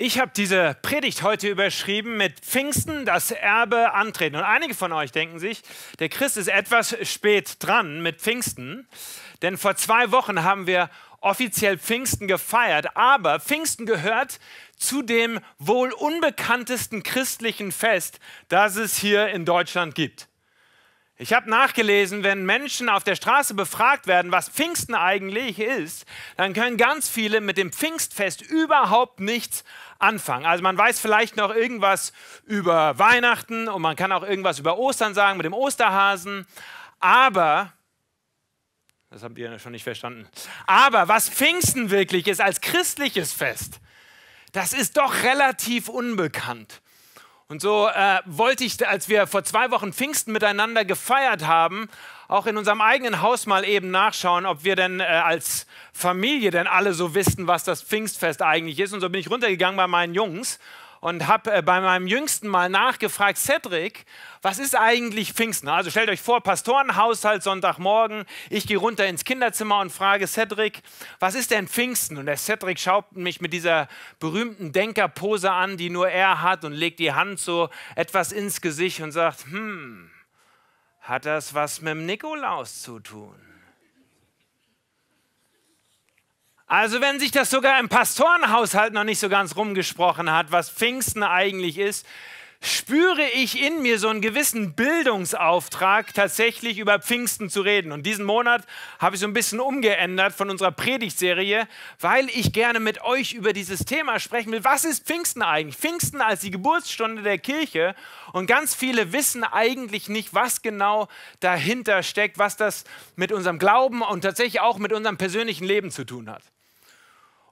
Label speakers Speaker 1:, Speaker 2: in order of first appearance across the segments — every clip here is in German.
Speaker 1: Ich habe diese Predigt heute überschrieben mit Pfingsten das Erbe antreten. Und einige von euch denken sich, der Christ ist etwas spät dran mit Pfingsten, denn vor zwei Wochen haben wir offiziell Pfingsten gefeiert, aber Pfingsten gehört zu dem wohl unbekanntesten christlichen Fest, das es hier in Deutschland gibt. Ich habe nachgelesen, wenn Menschen auf der Straße befragt werden, was Pfingsten eigentlich ist, dann können ganz viele mit dem Pfingstfest überhaupt nichts anfangen. Also man weiß vielleicht noch irgendwas über Weihnachten und man kann auch irgendwas über Ostern sagen mit dem Osterhasen, aber das habt ihr schon nicht verstanden. Aber was Pfingsten wirklich ist als christliches Fest, das ist doch relativ unbekannt. Und so äh, wollte ich, als wir vor zwei Wochen Pfingsten miteinander gefeiert haben, auch in unserem eigenen Haus mal eben nachschauen, ob wir denn äh, als Familie denn alle so wissen, was das Pfingstfest eigentlich ist. Und so bin ich runtergegangen bei meinen Jungs und habe äh, bei meinem Jüngsten mal nachgefragt, Cedric, was ist eigentlich Pfingsten? Also stellt euch vor, Pastorenhaushalt, Sonntagmorgen, ich gehe runter ins Kinderzimmer und frage Cedric, was ist denn Pfingsten? Und der Cedric schaut mich mit dieser berühmten Denkerpose an, die nur er hat und legt die Hand so etwas ins Gesicht und sagt, hm, hat das was mit dem Nikolaus zu tun? Also wenn sich das sogar im Pastorenhaushalt noch nicht so ganz rumgesprochen hat, was Pfingsten eigentlich ist, spüre ich in mir so einen gewissen Bildungsauftrag, tatsächlich über Pfingsten zu reden. Und diesen Monat habe ich so ein bisschen umgeändert von unserer Predigtserie, weil ich gerne mit euch über dieses Thema sprechen will. Was ist Pfingsten eigentlich? Pfingsten als die Geburtsstunde der Kirche. Und ganz viele wissen eigentlich nicht, was genau dahinter steckt, was das mit unserem Glauben und tatsächlich auch mit unserem persönlichen Leben zu tun hat.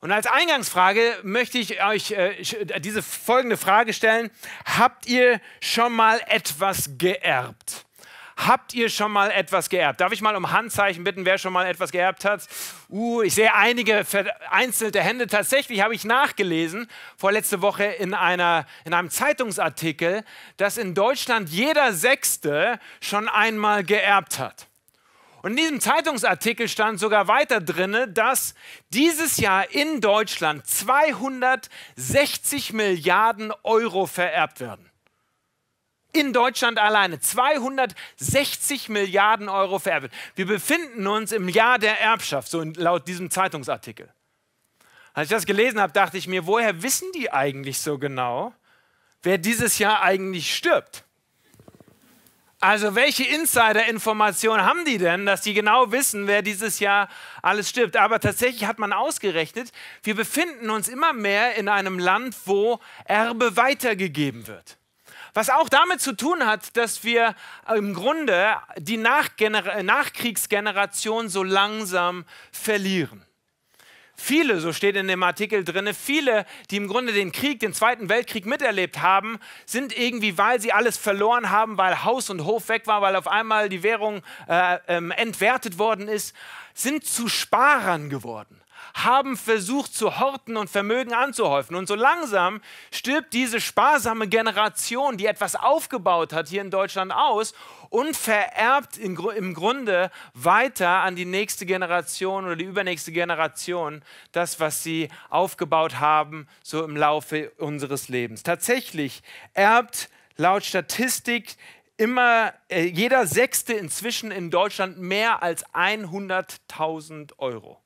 Speaker 1: Und als Eingangsfrage möchte ich euch äh, äh, diese folgende Frage stellen. Habt ihr schon mal etwas geerbt? Habt ihr schon mal etwas geerbt? Darf ich mal um Handzeichen bitten, wer schon mal etwas geerbt hat? Uh, ich sehe einige vereinzelte Hände. Tatsächlich habe ich nachgelesen, vorletzte Woche in, einer, in einem Zeitungsartikel, dass in Deutschland jeder Sechste schon einmal geerbt hat. Und in diesem Zeitungsartikel stand sogar weiter drin, dass dieses Jahr in Deutschland 260 Milliarden Euro vererbt werden. In Deutschland alleine 260 Milliarden Euro vererbt. Wir befinden uns im Jahr der Erbschaft, so laut diesem Zeitungsartikel. Als ich das gelesen habe, dachte ich mir, woher wissen die eigentlich so genau, wer dieses Jahr eigentlich stirbt? Also welche Insider-Informationen haben die denn, dass die genau wissen, wer dieses Jahr alles stirbt? Aber tatsächlich hat man ausgerechnet, wir befinden uns immer mehr in einem Land, wo Erbe weitergegeben wird. Was auch damit zu tun hat, dass wir im Grunde die Nachgener Nachkriegsgeneration so langsam verlieren viele, so steht in dem Artikel drin, viele, die im Grunde den Krieg, den Zweiten Weltkrieg miterlebt haben, sind irgendwie, weil sie alles verloren haben, weil Haus und Hof weg war, weil auf einmal die Währung äh, ähm, entwertet worden ist, sind zu Sparern geworden haben versucht zu horten und Vermögen anzuhäufen. Und so langsam stirbt diese sparsame Generation, die etwas aufgebaut hat hier in Deutschland aus und vererbt im Grunde weiter an die nächste Generation oder die übernächste Generation das, was sie aufgebaut haben, so im Laufe unseres Lebens. Tatsächlich erbt laut Statistik immer äh, jeder Sechste inzwischen in Deutschland mehr als 100.000 Euro.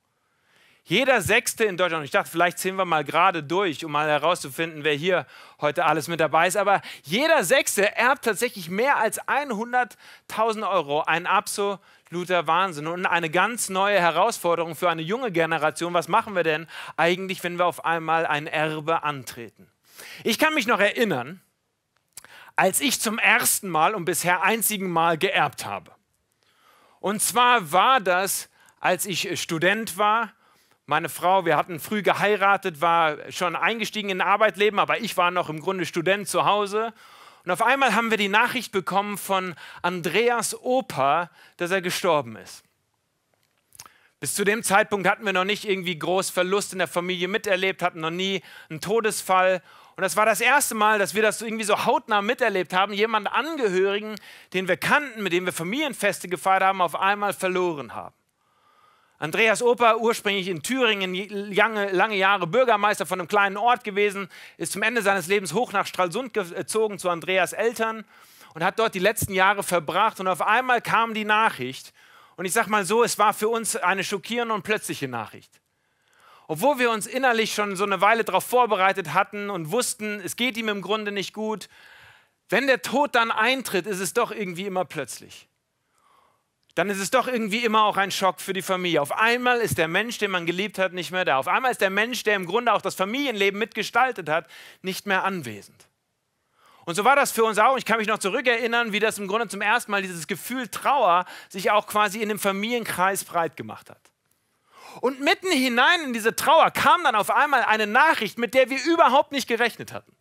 Speaker 1: Jeder Sechste in Deutschland, ich dachte, vielleicht zählen wir mal gerade durch, um mal herauszufinden, wer hier heute alles mit dabei ist, aber jeder Sechste erbt tatsächlich mehr als 100.000 Euro. Ein absoluter Wahnsinn und eine ganz neue Herausforderung für eine junge Generation. Was machen wir denn eigentlich, wenn wir auf einmal ein Erbe antreten? Ich kann mich noch erinnern, als ich zum ersten Mal und bisher einzigen Mal geerbt habe. Und zwar war das, als ich Student war meine Frau, wir hatten früh geheiratet, war schon eingestiegen in ein Arbeitleben, aber ich war noch im Grunde Student zu Hause. Und auf einmal haben wir die Nachricht bekommen von Andreas Opa, dass er gestorben ist. Bis zu dem Zeitpunkt hatten wir noch nicht irgendwie groß Verlust in der Familie miterlebt, hatten noch nie einen Todesfall. Und das war das erste Mal, dass wir das irgendwie so hautnah miterlebt haben, jemanden Angehörigen, den wir kannten, mit dem wir Familienfeste gefeiert haben, auf einmal verloren haben. Andreas Opa, ursprünglich in Thüringen, lange, lange, Jahre Bürgermeister von einem kleinen Ort gewesen, ist zum Ende seines Lebens hoch nach Stralsund äh, gezogen zu Andreas Eltern und hat dort die letzten Jahre verbracht. Und auf einmal kam die Nachricht. Und ich sage mal so, es war für uns eine schockierende und plötzliche Nachricht. Obwohl wir uns innerlich schon so eine Weile darauf vorbereitet hatten und wussten, es geht ihm im Grunde nicht gut, wenn der Tod dann eintritt, ist es doch irgendwie immer plötzlich dann ist es doch irgendwie immer auch ein Schock für die Familie. Auf einmal ist der Mensch, den man geliebt hat, nicht mehr da. Auf einmal ist der Mensch, der im Grunde auch das Familienleben mitgestaltet hat, nicht mehr anwesend. Und so war das für uns auch. Ich kann mich noch zurückerinnern, wie das im Grunde zum ersten Mal dieses Gefühl Trauer sich auch quasi in dem Familienkreis breit gemacht hat. Und mitten hinein in diese Trauer kam dann auf einmal eine Nachricht, mit der wir überhaupt nicht gerechnet hatten.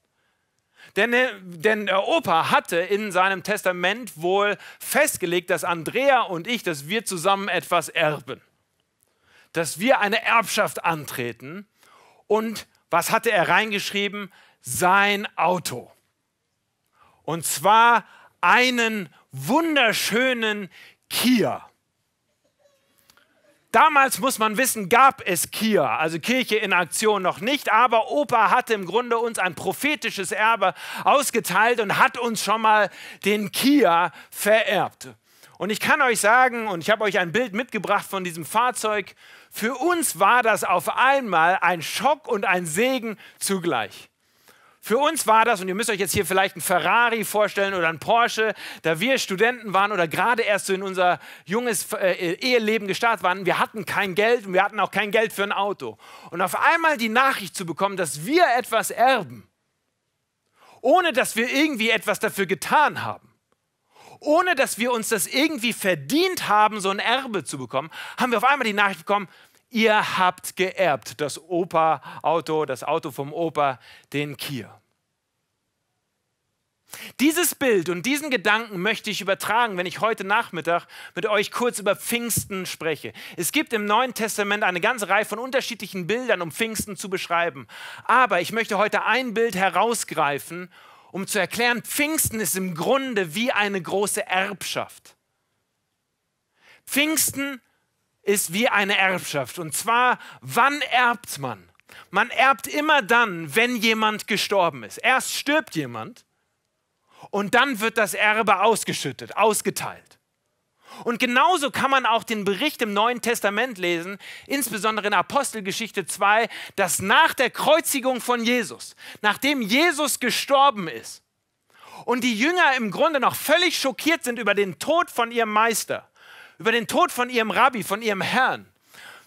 Speaker 1: Denn, äh, denn der äh, Opa hatte in seinem Testament wohl festgelegt, dass Andrea und ich, dass wir zusammen etwas erben. Dass wir eine Erbschaft antreten. Und was hatte er reingeschrieben? Sein Auto. Und zwar einen wunderschönen Kia. Damals muss man wissen, gab es Kia, also Kirche in Aktion noch nicht, aber Opa hatte im Grunde uns ein prophetisches Erbe ausgeteilt und hat uns schon mal den Kia vererbt. Und ich kann euch sagen, und ich habe euch ein Bild mitgebracht von diesem Fahrzeug, für uns war das auf einmal ein Schock und ein Segen zugleich. Für uns war das, und ihr müsst euch jetzt hier vielleicht ein Ferrari vorstellen oder ein Porsche, da wir Studenten waren oder gerade erst so in unser junges äh, Eheleben gestartet waren, wir hatten kein Geld und wir hatten auch kein Geld für ein Auto. Und auf einmal die Nachricht zu bekommen, dass wir etwas erben, ohne dass wir irgendwie etwas dafür getan haben, ohne dass wir uns das irgendwie verdient haben, so ein Erbe zu bekommen, haben wir auf einmal die Nachricht bekommen, ihr habt geerbt das Opa-Auto, das Auto vom Opa, den Kia. Dieses Bild und diesen Gedanken möchte ich übertragen, wenn ich heute Nachmittag mit euch kurz über Pfingsten spreche. Es gibt im Neuen Testament eine ganze Reihe von unterschiedlichen Bildern, um Pfingsten zu beschreiben. Aber ich möchte heute ein Bild herausgreifen, um zu erklären, Pfingsten ist im Grunde wie eine große Erbschaft. Pfingsten ist wie eine Erbschaft. Und zwar, wann erbt man? Man erbt immer dann, wenn jemand gestorben ist. Erst stirbt jemand und dann wird das Erbe ausgeschüttet, ausgeteilt. Und genauso kann man auch den Bericht im Neuen Testament lesen, insbesondere in Apostelgeschichte 2, dass nach der Kreuzigung von Jesus, nachdem Jesus gestorben ist und die Jünger im Grunde noch völlig schockiert sind über den Tod von ihrem Meister, über den Tod von ihrem Rabbi, von ihrem Herrn,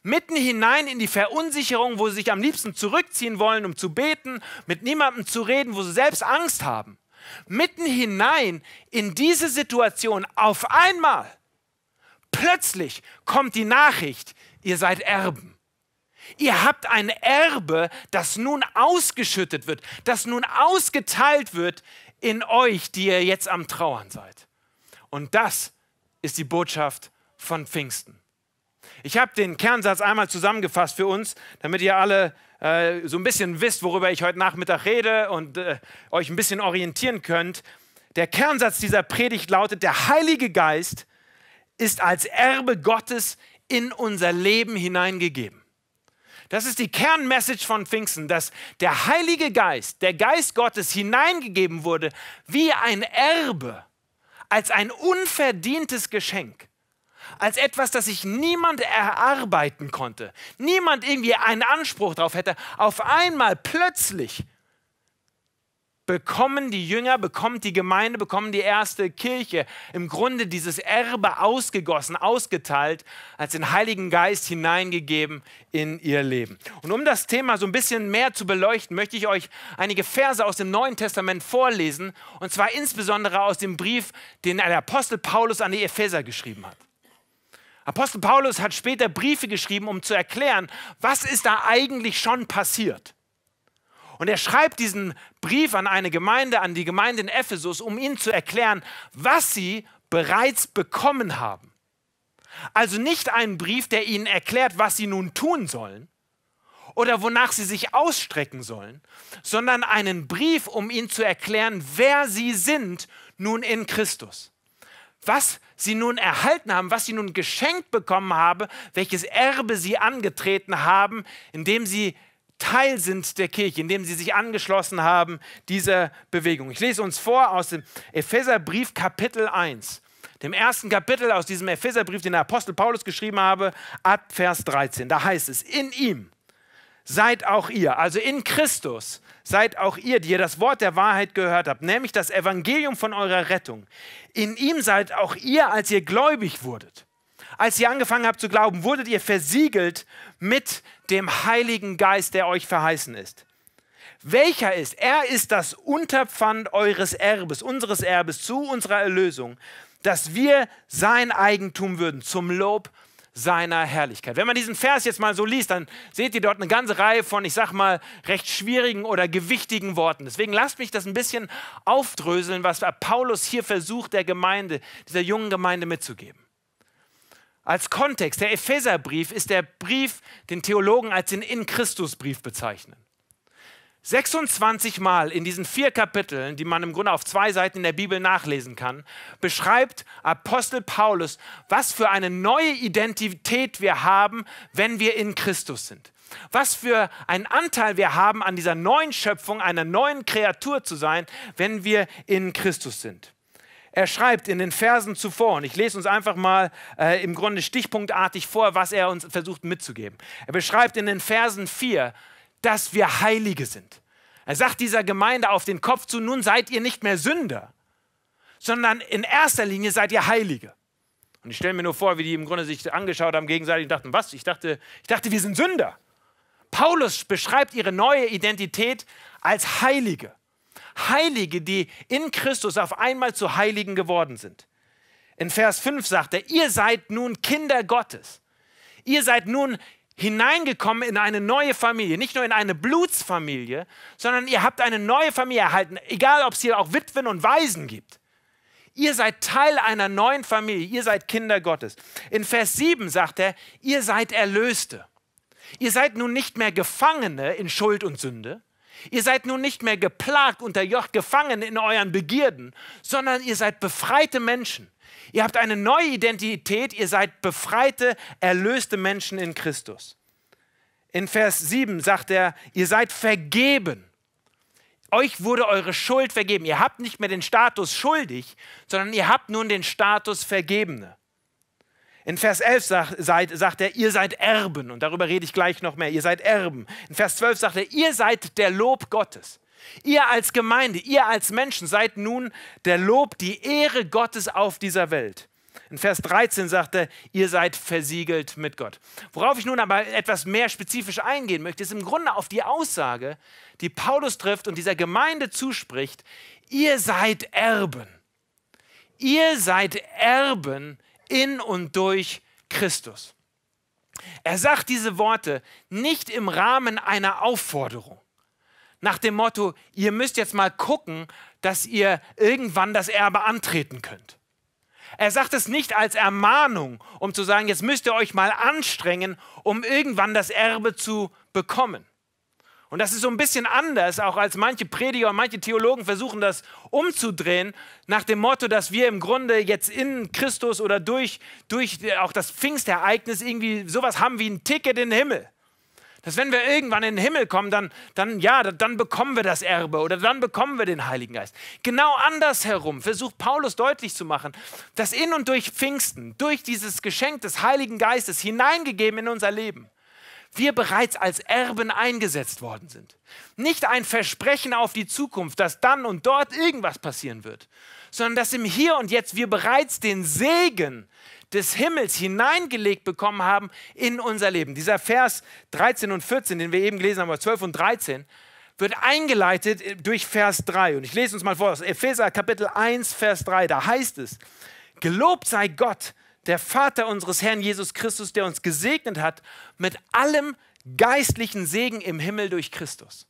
Speaker 1: mitten hinein in die Verunsicherung, wo sie sich am liebsten zurückziehen wollen, um zu beten, mit niemandem zu reden, wo sie selbst Angst haben. Mitten hinein in diese Situation auf einmal, plötzlich kommt die Nachricht, ihr seid Erben. Ihr habt ein Erbe, das nun ausgeschüttet wird, das nun ausgeteilt wird in euch, die ihr jetzt am Trauern seid. Und das ist die Botschaft von Pfingsten. Ich habe den Kernsatz einmal zusammengefasst für uns, damit ihr alle äh, so ein bisschen wisst, worüber ich heute Nachmittag rede und äh, euch ein bisschen orientieren könnt. Der Kernsatz dieser Predigt lautet, der Heilige Geist ist als Erbe Gottes in unser Leben hineingegeben. Das ist die Kernmessage von Pfingsten, dass der Heilige Geist, der Geist Gottes hineingegeben wurde wie ein Erbe, als ein unverdientes Geschenk als etwas, das sich niemand erarbeiten konnte, niemand irgendwie einen Anspruch darauf hätte, auf einmal plötzlich bekommen die Jünger, bekommt die Gemeinde, bekommen die erste Kirche im Grunde dieses Erbe ausgegossen, ausgeteilt, als den Heiligen Geist hineingegeben in ihr Leben. Und um das Thema so ein bisschen mehr zu beleuchten, möchte ich euch einige Verse aus dem Neuen Testament vorlesen, und zwar insbesondere aus dem Brief, den der Apostel Paulus an die Epheser geschrieben hat. Apostel Paulus hat später Briefe geschrieben, um zu erklären, was ist da eigentlich schon passiert. Und er schreibt diesen Brief an eine Gemeinde, an die Gemeinde in Ephesus, um ihnen zu erklären, was sie bereits bekommen haben. Also nicht einen Brief, der ihnen erklärt, was sie nun tun sollen oder wonach sie sich ausstrecken sollen, sondern einen Brief, um ihnen zu erklären, wer sie sind nun in Christus was sie nun erhalten haben, was sie nun geschenkt bekommen haben, welches Erbe sie angetreten haben, indem sie Teil sind der Kirche, indem sie sich angeschlossen haben dieser Bewegung. Ich lese uns vor aus dem Epheserbrief Kapitel 1, dem ersten Kapitel aus diesem Epheserbrief, den der Apostel Paulus geschrieben habe, ab Vers 13. Da heißt es, in ihm seid auch ihr, also in Christus, seid auch ihr, die ihr das Wort der Wahrheit gehört habt, nämlich das Evangelium von eurer Rettung. In ihm seid auch ihr, als ihr gläubig wurdet. Als ihr angefangen habt zu glauben, wurdet ihr versiegelt mit dem Heiligen Geist, der euch verheißen ist. Welcher ist? Er ist das Unterpfand eures Erbes, unseres Erbes zu unserer Erlösung, dass wir sein Eigentum würden zum Lob seiner Herrlichkeit. Wenn man diesen Vers jetzt mal so liest, dann seht ihr dort eine ganze Reihe von, ich sag mal, recht schwierigen oder gewichtigen Worten. Deswegen lasst mich das ein bisschen aufdröseln, was Paulus hier versucht, der Gemeinde, dieser jungen Gemeinde mitzugeben. Als Kontext, der Epheserbrief ist der Brief, den Theologen als den In-Christus-Brief bezeichnen. 26 Mal in diesen vier Kapiteln, die man im Grunde auf zwei Seiten in der Bibel nachlesen kann, beschreibt Apostel Paulus, was für eine neue Identität wir haben, wenn wir in Christus sind. Was für einen Anteil wir haben an dieser neuen Schöpfung, einer neuen Kreatur zu sein, wenn wir in Christus sind. Er schreibt in den Versen zuvor, und ich lese uns einfach mal äh, im Grunde stichpunktartig vor, was er uns versucht mitzugeben. Er beschreibt in den Versen 4 dass wir Heilige sind. Er sagt dieser Gemeinde auf den Kopf zu, nun seid ihr nicht mehr Sünder, sondern in erster Linie seid ihr Heilige. Und ich stelle mir nur vor, wie die im Grunde sich angeschaut haben gegenseitig und dachten, was? Ich dachte, ich dachte, wir sind Sünder. Paulus beschreibt ihre neue Identität als Heilige. Heilige, die in Christus auf einmal zu Heiligen geworden sind. In Vers 5 sagt er, ihr seid nun Kinder Gottes. Ihr seid nun hineingekommen in eine neue Familie, nicht nur in eine Blutsfamilie, sondern ihr habt eine neue Familie erhalten, egal ob es hier auch Witwen und Waisen gibt. Ihr seid Teil einer neuen Familie, ihr seid Kinder Gottes. In Vers 7 sagt er, ihr seid Erlöste. Ihr seid nun nicht mehr Gefangene in Schuld und Sünde, Ihr seid nun nicht mehr geplagt, unter Joch gefangen in euren Begierden, sondern ihr seid befreite Menschen. Ihr habt eine neue Identität, ihr seid befreite, erlöste Menschen in Christus. In Vers 7 sagt er, ihr seid vergeben. Euch wurde eure Schuld vergeben. Ihr habt nicht mehr den Status schuldig, sondern ihr habt nun den Status Vergebene. In Vers 11 sagt, seid, sagt er, ihr seid Erben. Und darüber rede ich gleich noch mehr. Ihr seid Erben. In Vers 12 sagt er, ihr seid der Lob Gottes. Ihr als Gemeinde, ihr als Menschen seid nun der Lob, die Ehre Gottes auf dieser Welt. In Vers 13 sagt er, ihr seid versiegelt mit Gott. Worauf ich nun aber etwas mehr spezifisch eingehen möchte, ist im Grunde auf die Aussage, die Paulus trifft und dieser Gemeinde zuspricht, ihr seid Erben. Ihr seid Erben in und durch Christus. Er sagt diese Worte nicht im Rahmen einer Aufforderung, nach dem Motto, ihr müsst jetzt mal gucken, dass ihr irgendwann das Erbe antreten könnt. Er sagt es nicht als Ermahnung, um zu sagen, jetzt müsst ihr euch mal anstrengen, um irgendwann das Erbe zu bekommen. Und das ist so ein bisschen anders, auch als manche Prediger und manche Theologen versuchen, das umzudrehen, nach dem Motto, dass wir im Grunde jetzt in Christus oder durch, durch auch das Pfingstereignis irgendwie sowas haben wie ein Ticket in den Himmel. Dass wenn wir irgendwann in den Himmel kommen, dann, dann ja, dann bekommen wir das Erbe oder dann bekommen wir den Heiligen Geist. Genau andersherum versucht Paulus deutlich zu machen, dass in und durch Pfingsten, durch dieses Geschenk des Heiligen Geistes hineingegeben in unser Leben, wir bereits als Erben eingesetzt worden sind. Nicht ein Versprechen auf die Zukunft, dass dann und dort irgendwas passieren wird, sondern dass im Hier und Jetzt wir bereits den Segen des Himmels hineingelegt bekommen haben in unser Leben. Dieser Vers 13 und 14, den wir eben gelesen haben, oder 12 und 13, wird eingeleitet durch Vers 3. Und ich lese uns mal vor aus Epheser Kapitel 1, Vers 3. Da heißt es, Gelobt sei Gott, der Vater unseres Herrn Jesus Christus, der uns gesegnet hat mit allem geistlichen Segen im Himmel durch Christus.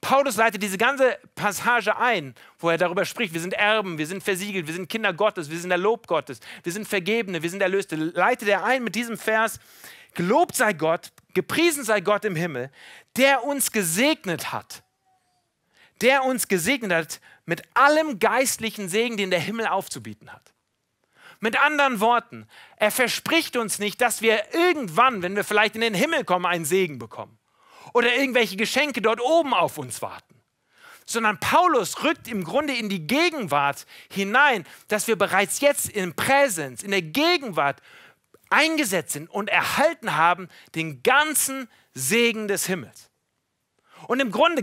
Speaker 1: Paulus leitet diese ganze Passage ein, wo er darüber spricht, wir sind Erben, wir sind versiegelt, wir sind Kinder Gottes, wir sind der Lob Gottes, wir sind Vergebene, wir sind Erlöste. Leitet er ein mit diesem Vers, gelobt sei Gott, gepriesen sei Gott im Himmel, der uns gesegnet hat. Der uns gesegnet hat mit allem geistlichen Segen, den der Himmel aufzubieten hat. Mit anderen Worten, er verspricht uns nicht, dass wir irgendwann, wenn wir vielleicht in den Himmel kommen, einen Segen bekommen oder irgendwelche Geschenke dort oben auf uns warten, sondern Paulus rückt im Grunde in die Gegenwart hinein, dass wir bereits jetzt im Präsens, in der Gegenwart eingesetzt sind und erhalten haben den ganzen Segen des Himmels. Und im Grunde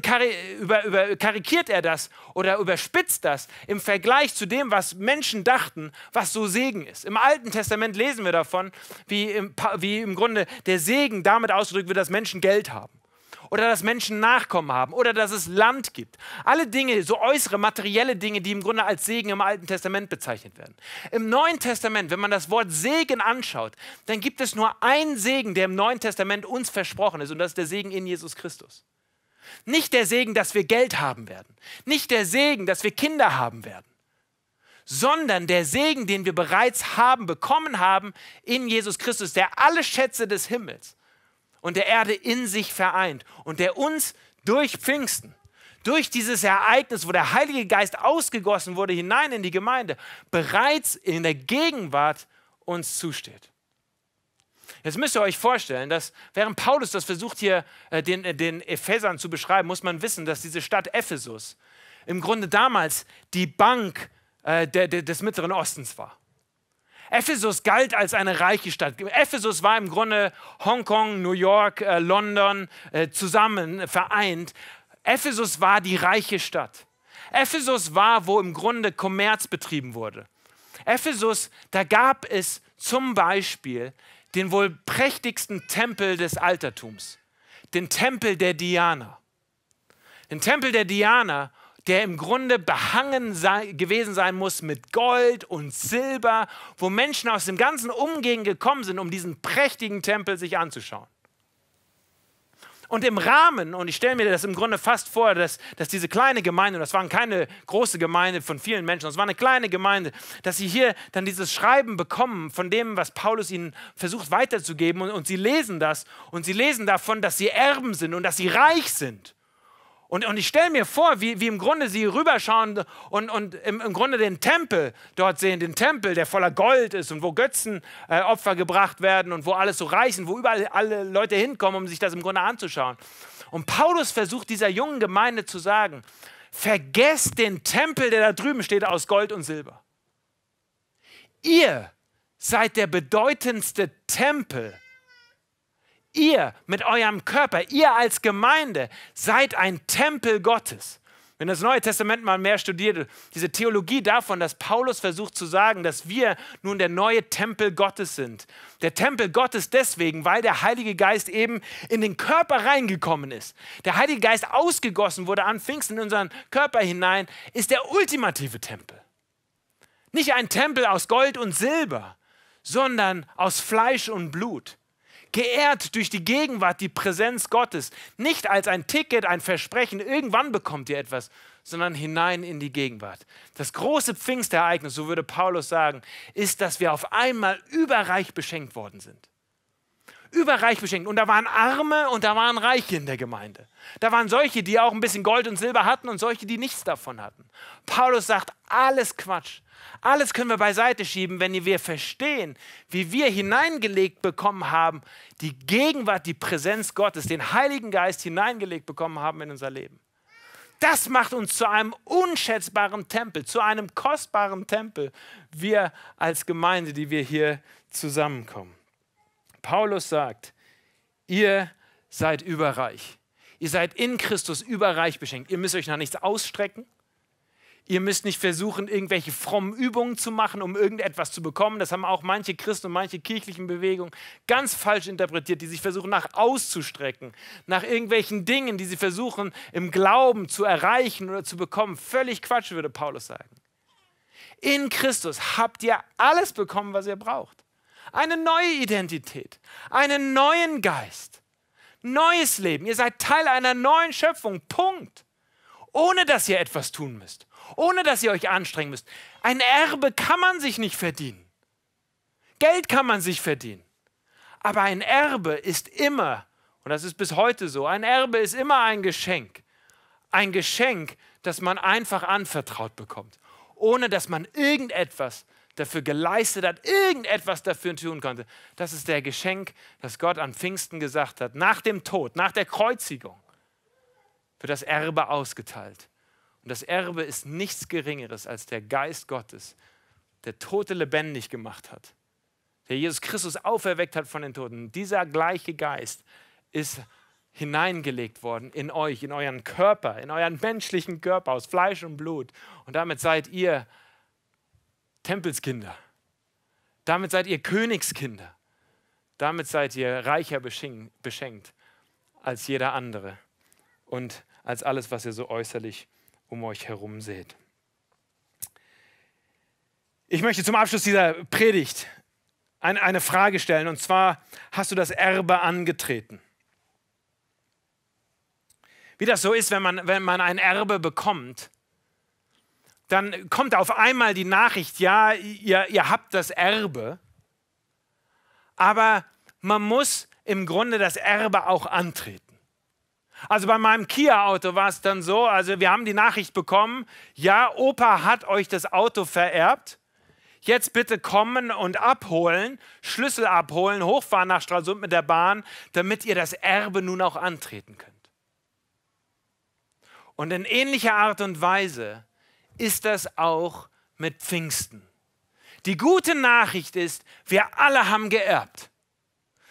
Speaker 1: über, über, karikiert er das oder überspitzt das im Vergleich zu dem, was Menschen dachten, was so Segen ist. Im Alten Testament lesen wir davon, wie im, wie im Grunde der Segen damit ausgedrückt wird, dass Menschen Geld haben oder dass Menschen Nachkommen haben oder dass es Land gibt. Alle Dinge, so äußere materielle Dinge, die im Grunde als Segen im Alten Testament bezeichnet werden. Im Neuen Testament, wenn man das Wort Segen anschaut, dann gibt es nur einen Segen, der im Neuen Testament uns versprochen ist und das ist der Segen in Jesus Christus. Nicht der Segen, dass wir Geld haben werden. Nicht der Segen, dass wir Kinder haben werden. Sondern der Segen, den wir bereits haben, bekommen haben in Jesus Christus, der alle Schätze des Himmels und der Erde in sich vereint und der uns durch Pfingsten, durch dieses Ereignis, wo der Heilige Geist ausgegossen wurde hinein in die Gemeinde, bereits in der Gegenwart uns zusteht. Jetzt müsst ihr euch vorstellen, dass während Paulus das versucht hier äh, den, äh, den Ephesern zu beschreiben, muss man wissen, dass diese Stadt Ephesus im Grunde damals die Bank äh, der, der, des Mittleren Ostens war. Ephesus galt als eine reiche Stadt. Ephesus war im Grunde Hongkong, New York, äh, London äh, zusammen äh, vereint. Ephesus war die reiche Stadt. Ephesus war, wo im Grunde Kommerz betrieben wurde. Ephesus, da gab es zum Beispiel den wohl prächtigsten Tempel des Altertums, den Tempel der Diana. Den Tempel der Diana, der im Grunde behangen sei, gewesen sein muss mit Gold und Silber, wo Menschen aus dem ganzen Umgehen gekommen sind, um diesen prächtigen Tempel sich anzuschauen. Und im Rahmen, und ich stelle mir das im Grunde fast vor, dass, dass diese kleine Gemeinde, das waren keine große Gemeinde von vielen Menschen, das war eine kleine Gemeinde, dass sie hier dann dieses Schreiben bekommen von dem, was Paulus ihnen versucht weiterzugeben. Und, und sie lesen das und sie lesen davon, dass sie Erben sind und dass sie reich sind. Und, und ich stelle mir vor, wie, wie im Grunde sie rüberschauen und, und im, im Grunde den Tempel dort sehen, den Tempel, der voller Gold ist und wo Götzenopfer äh, gebracht werden und wo alles so reichen, wo überall alle Leute hinkommen, um sich das im Grunde anzuschauen. Und Paulus versucht dieser jungen Gemeinde zu sagen, vergesst den Tempel, der da drüben steht, aus Gold und Silber. Ihr seid der bedeutendste Tempel Ihr mit eurem Körper, ihr als Gemeinde seid ein Tempel Gottes. Wenn das Neue Testament mal mehr studiert, diese Theologie davon, dass Paulus versucht zu sagen, dass wir nun der neue Tempel Gottes sind. Der Tempel Gottes deswegen, weil der Heilige Geist eben in den Körper reingekommen ist. Der Heilige Geist ausgegossen wurde an Pfingsten in unseren Körper hinein, ist der ultimative Tempel. Nicht ein Tempel aus Gold und Silber, sondern aus Fleisch und Blut geehrt durch die Gegenwart, die Präsenz Gottes. Nicht als ein Ticket, ein Versprechen, irgendwann bekommt ihr etwas, sondern hinein in die Gegenwart. Das große Pfingstereignis, so würde Paulus sagen, ist, dass wir auf einmal überreich beschenkt worden sind überreich beschenkt. Und da waren Arme und da waren Reiche in der Gemeinde. Da waren solche, die auch ein bisschen Gold und Silber hatten und solche, die nichts davon hatten. Paulus sagt, alles Quatsch. Alles können wir beiseite schieben, wenn wir verstehen, wie wir hineingelegt bekommen haben, die Gegenwart, die Präsenz Gottes, den Heiligen Geist hineingelegt bekommen haben in unser Leben. Das macht uns zu einem unschätzbaren Tempel, zu einem kostbaren Tempel, wir als Gemeinde, die wir hier zusammenkommen. Paulus sagt, ihr seid überreich. Ihr seid in Christus überreich beschenkt. Ihr müsst euch nach nichts ausstrecken. Ihr müsst nicht versuchen, irgendwelche frommen Übungen zu machen, um irgendetwas zu bekommen. Das haben auch manche Christen und manche kirchlichen Bewegungen ganz falsch interpretiert, die sich versuchen, nach auszustrecken, nach irgendwelchen Dingen, die sie versuchen, im Glauben zu erreichen oder zu bekommen. Völlig Quatsch, würde Paulus sagen. In Christus habt ihr alles bekommen, was ihr braucht eine neue Identität, einen neuen Geist, neues Leben. Ihr seid Teil einer neuen Schöpfung. Punkt. Ohne dass ihr etwas tun müsst, ohne dass ihr euch anstrengen müsst. Ein Erbe kann man sich nicht verdienen. Geld kann man sich verdienen. Aber ein Erbe ist immer, und das ist bis heute so, ein Erbe ist immer ein Geschenk. Ein Geschenk, das man einfach anvertraut bekommt, ohne dass man irgendetwas dafür geleistet hat, irgendetwas dafür tun konnte. Das ist der Geschenk, das Gott an Pfingsten gesagt hat, nach dem Tod, nach der Kreuzigung, wird das Erbe ausgeteilt. Und das Erbe ist nichts Geringeres als der Geist Gottes, der Tote lebendig gemacht hat, der Jesus Christus auferweckt hat von den Toten. dieser gleiche Geist ist hineingelegt worden in euch, in euren Körper, in euren menschlichen Körper aus Fleisch und Blut. Und damit seid ihr Tempelskinder. Damit seid ihr Königskinder. Damit seid ihr reicher beschenkt als jeder andere und als alles, was ihr so äußerlich um euch herum seht. Ich möchte zum Abschluss dieser Predigt eine Frage stellen, und zwar, hast du das Erbe angetreten? Wie das so ist, wenn man, wenn man ein Erbe bekommt, dann kommt auf einmal die Nachricht, ja, ihr, ihr habt das Erbe. Aber man muss im Grunde das Erbe auch antreten. Also bei meinem Kia-Auto war es dann so, also wir haben die Nachricht bekommen, ja, Opa hat euch das Auto vererbt. Jetzt bitte kommen und abholen, Schlüssel abholen, hochfahren nach Stralsund mit der Bahn, damit ihr das Erbe nun auch antreten könnt. Und in ähnlicher Art und Weise ist das auch mit Pfingsten. Die gute Nachricht ist, wir alle haben geerbt.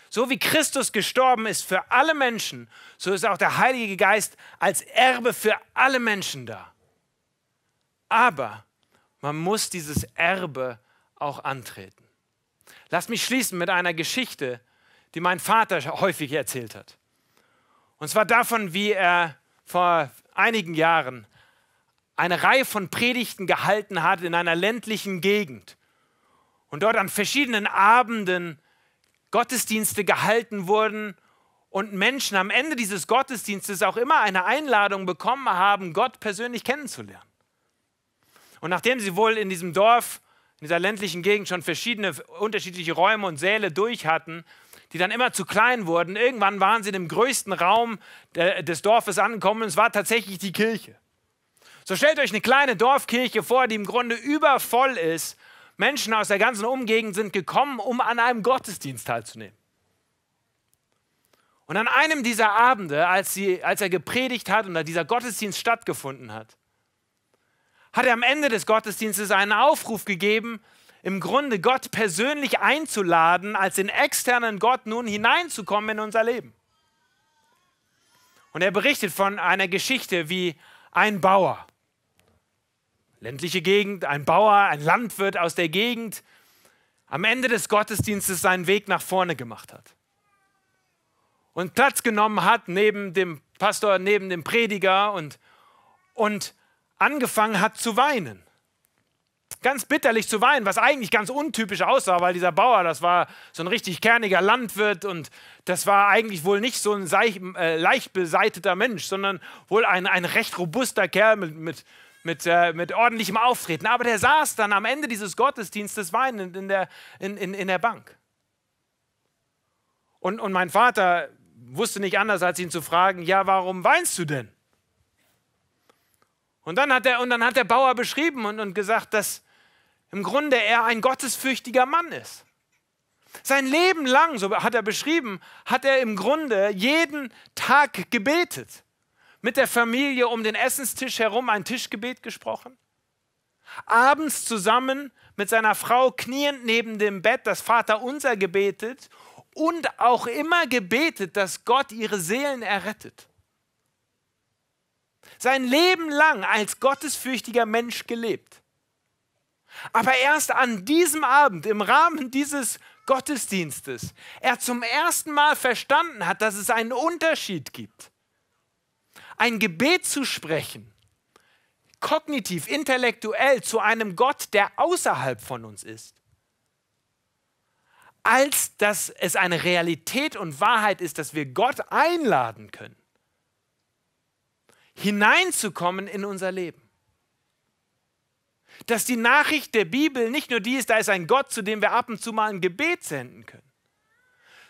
Speaker 1: So wie Christus gestorben ist für alle Menschen, so ist auch der Heilige Geist als Erbe für alle Menschen da. Aber man muss dieses Erbe auch antreten. Lass mich schließen mit einer Geschichte, die mein Vater häufig erzählt hat. Und zwar davon, wie er vor einigen Jahren eine Reihe von Predigten gehalten hat in einer ländlichen Gegend und dort an verschiedenen Abenden Gottesdienste gehalten wurden und Menschen am Ende dieses Gottesdienstes auch immer eine Einladung bekommen haben, Gott persönlich kennenzulernen. Und nachdem sie wohl in diesem Dorf, in dieser ländlichen Gegend schon verschiedene unterschiedliche Räume und Säle durch hatten, die dann immer zu klein wurden, irgendwann waren sie in dem größten Raum des Dorfes angekommen und es war tatsächlich die Kirche. So stellt euch eine kleine Dorfkirche vor, die im Grunde übervoll ist. Menschen aus der ganzen Umgegend sind gekommen, um an einem Gottesdienst teilzunehmen. Und an einem dieser Abende, als, sie, als er gepredigt hat und da dieser Gottesdienst stattgefunden hat, hat er am Ende des Gottesdienstes einen Aufruf gegeben, im Grunde Gott persönlich einzuladen, als den externen Gott nun hineinzukommen in unser Leben. Und er berichtet von einer Geschichte, wie ein Bauer ländliche Gegend, ein Bauer, ein Landwirt aus der Gegend, am Ende des Gottesdienstes seinen Weg nach vorne gemacht hat. Und Platz genommen hat neben dem Pastor, neben dem Prediger und, und angefangen hat zu weinen. Ganz bitterlich zu weinen, was eigentlich ganz untypisch aussah, weil dieser Bauer, das war so ein richtig kerniger Landwirt und das war eigentlich wohl nicht so ein äh, leicht beseiteter Mensch, sondern wohl ein, ein recht robuster Kerl mit, mit, mit, äh, mit ordentlichem Auftreten. Aber der saß dann am Ende dieses Gottesdienstes weinend in der, in, in, in der Bank. Und, und mein Vater wusste nicht anders, als ihn zu fragen, ja, warum weinst du denn? Und dann hat der, und dann hat der Bauer beschrieben und, und gesagt, dass im Grunde er ein gottesfürchtiger Mann ist. Sein Leben lang, so hat er beschrieben, hat er im Grunde jeden Tag gebetet mit der Familie um den Essenstisch herum ein Tischgebet gesprochen, abends zusammen mit seiner Frau kniend neben dem Bett das Vaterunser gebetet und auch immer gebetet, dass Gott ihre Seelen errettet. Sein Leben lang als gottesfürchtiger Mensch gelebt. Aber erst an diesem Abend, im Rahmen dieses Gottesdienstes, er zum ersten Mal verstanden hat, dass es einen Unterschied gibt ein Gebet zu sprechen, kognitiv, intellektuell zu einem Gott, der außerhalb von uns ist, als dass es eine Realität und Wahrheit ist, dass wir Gott einladen können, hineinzukommen in unser Leben. Dass die Nachricht der Bibel nicht nur die ist, da ist ein Gott, zu dem wir ab und zu mal ein Gebet senden können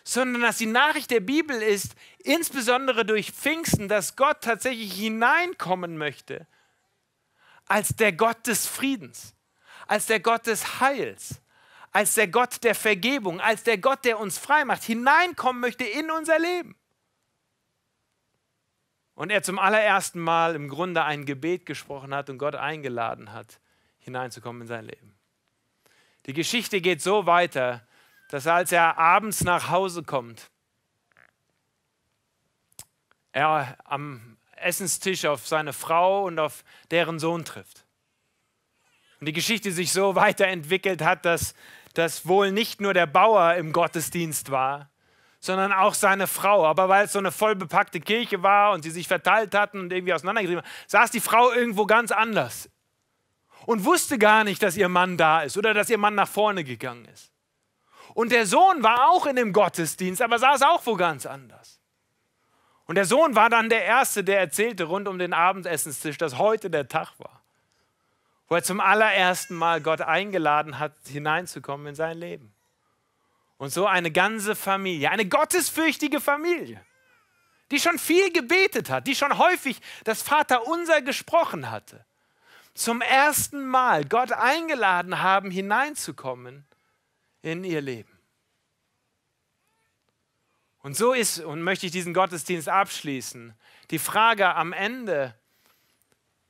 Speaker 1: sondern dass die Nachricht der Bibel ist, insbesondere durch Pfingsten, dass Gott tatsächlich hineinkommen möchte als der Gott des Friedens, als der Gott des Heils, als der Gott der Vergebung, als der Gott, der uns frei macht, hineinkommen möchte in unser Leben. Und er zum allerersten Mal im Grunde ein Gebet gesprochen hat und Gott eingeladen hat, hineinzukommen in sein Leben. Die Geschichte geht so weiter, dass als er abends nach Hause kommt, er am Essenstisch auf seine Frau und auf deren Sohn trifft. Und die Geschichte sich so weiterentwickelt hat, dass, dass wohl nicht nur der Bauer im Gottesdienst war, sondern auch seine Frau. Aber weil es so eine vollbepackte Kirche war und sie sich verteilt hatten und irgendwie auseinandergerieben haben, saß die Frau irgendwo ganz anders und wusste gar nicht, dass ihr Mann da ist oder dass ihr Mann nach vorne gegangen ist. Und der Sohn war auch in dem Gottesdienst, aber saß auch wo ganz anders. Und der Sohn war dann der Erste, der erzählte rund um den Abendessenstisch, dass heute der Tag war, wo er zum allerersten Mal Gott eingeladen hat, hineinzukommen in sein Leben. Und so eine ganze Familie, eine gottesfürchtige Familie, die schon viel gebetet hat, die schon häufig das Vaterunser gesprochen hatte, zum ersten Mal Gott eingeladen haben, hineinzukommen in ihr Leben. Und so ist, und möchte ich diesen Gottesdienst abschließen, die Frage am Ende,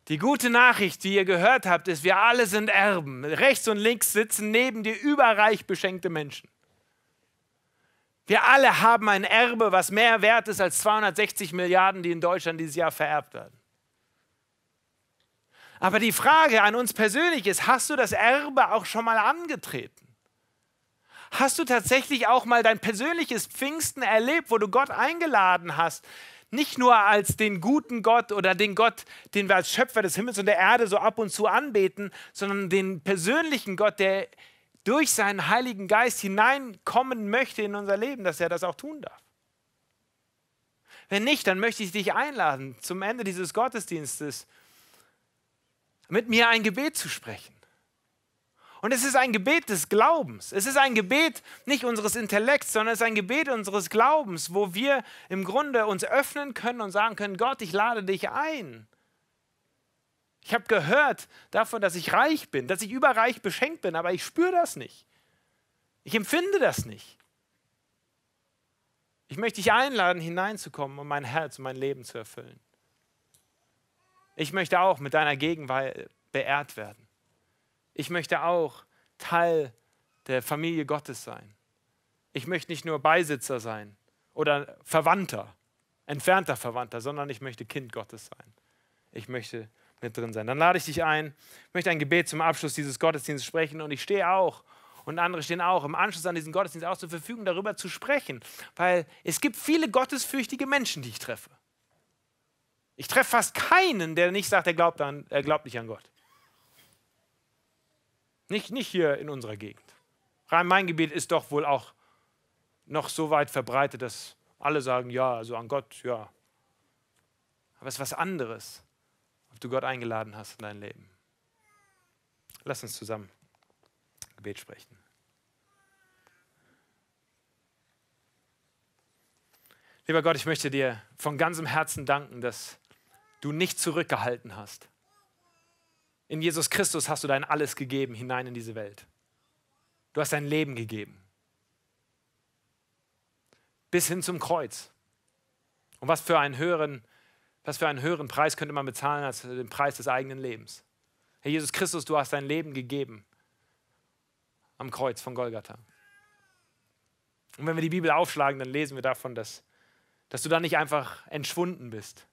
Speaker 1: die gute Nachricht, die ihr gehört habt, ist, wir alle sind Erben. Rechts und links sitzen neben dir überreich beschenkte Menschen. Wir alle haben ein Erbe, was mehr wert ist als 260 Milliarden, die in Deutschland dieses Jahr vererbt werden. Aber die Frage an uns persönlich ist, hast du das Erbe auch schon mal angetreten? Hast du tatsächlich auch mal dein persönliches Pfingsten erlebt, wo du Gott eingeladen hast? Nicht nur als den guten Gott oder den Gott, den wir als Schöpfer des Himmels und der Erde so ab und zu anbeten, sondern den persönlichen Gott, der durch seinen Heiligen Geist hineinkommen möchte in unser Leben, dass er das auch tun darf. Wenn nicht, dann möchte ich dich einladen, zum Ende dieses Gottesdienstes mit mir ein Gebet zu sprechen. Und es ist ein Gebet des Glaubens. Es ist ein Gebet nicht unseres Intellekts, sondern es ist ein Gebet unseres Glaubens, wo wir im Grunde uns öffnen können und sagen können, Gott, ich lade dich ein. Ich habe gehört davon, dass ich reich bin, dass ich überreich beschenkt bin, aber ich spüre das nicht. Ich empfinde das nicht. Ich möchte dich einladen, hineinzukommen, und mein Herz und mein Leben zu erfüllen. Ich möchte auch mit deiner Gegenwart beehrt werden. Ich möchte auch Teil der Familie Gottes sein. Ich möchte nicht nur Beisitzer sein oder Verwandter, entfernter Verwandter, sondern ich möchte Kind Gottes sein. Ich möchte mit drin sein. Dann lade ich dich ein, möchte ein Gebet zum Abschluss dieses Gottesdienstes sprechen und ich stehe auch und andere stehen auch im Anschluss an diesen Gottesdienst auch zur Verfügung, darüber zu sprechen, weil es gibt viele gottesfürchtige Menschen, die ich treffe. Ich treffe fast keinen, der nicht sagt, er glaubt, an, er glaubt nicht an Gott. Nicht, nicht hier in unserer Gegend. Rhein-Main-Gebiet ist doch wohl auch noch so weit verbreitet, dass alle sagen, ja, also an Gott, ja. Aber es ist was anderes, ob du Gott eingeladen hast in dein Leben. Lass uns zusammen Gebet sprechen. Lieber Gott, ich möchte dir von ganzem Herzen danken, dass du nicht zurückgehalten hast, in Jesus Christus hast du dein Alles gegeben hinein in diese Welt. Du hast dein Leben gegeben. Bis hin zum Kreuz. Und was für einen höheren, was für einen höheren Preis könnte man bezahlen als den Preis des eigenen Lebens? Herr Jesus Christus, du hast dein Leben gegeben am Kreuz von Golgatha. Und wenn wir die Bibel aufschlagen, dann lesen wir davon, dass, dass du da nicht einfach entschwunden bist,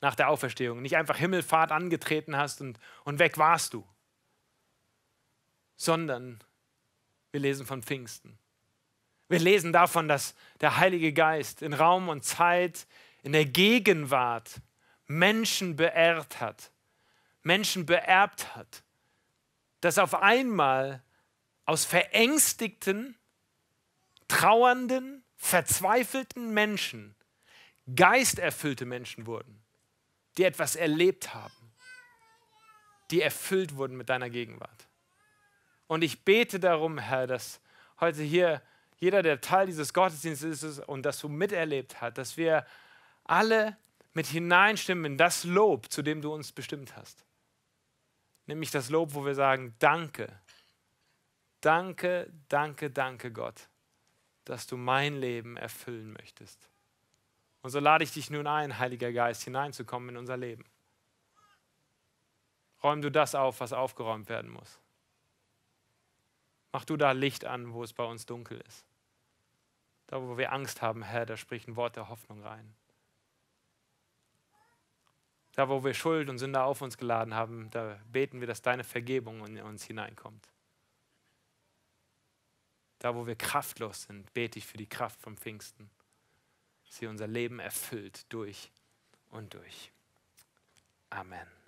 Speaker 1: nach der Auferstehung, nicht einfach Himmelfahrt angetreten hast und, und weg warst du, sondern wir lesen von Pfingsten. Wir lesen davon, dass der Heilige Geist in Raum und Zeit, in der Gegenwart Menschen beehrt hat, Menschen beerbt hat, dass auf einmal aus verängstigten, trauernden, verzweifelten Menschen geisterfüllte Menschen wurden die etwas erlebt haben, die erfüllt wurden mit deiner Gegenwart. Und ich bete darum, Herr, dass heute hier jeder, der Teil dieses Gottesdienstes ist und das so miterlebt hat, dass wir alle mit hineinstimmen in das Lob, zu dem du uns bestimmt hast. Nämlich das Lob, wo wir sagen, danke, danke, danke, danke Gott, dass du mein Leben erfüllen möchtest. Und so lade ich dich nun ein, Heiliger Geist, hineinzukommen in unser Leben. Räum du das auf, was aufgeräumt werden muss. Mach du da Licht an, wo es bei uns dunkel ist. Da, wo wir Angst haben, Herr, da sprich ein Wort der Hoffnung rein. Da, wo wir Schuld und Sünde auf uns geladen haben, da beten wir, dass deine Vergebung in uns hineinkommt. Da, wo wir kraftlos sind, bete ich für die Kraft vom Pfingsten sie unser Leben erfüllt durch und durch. Amen.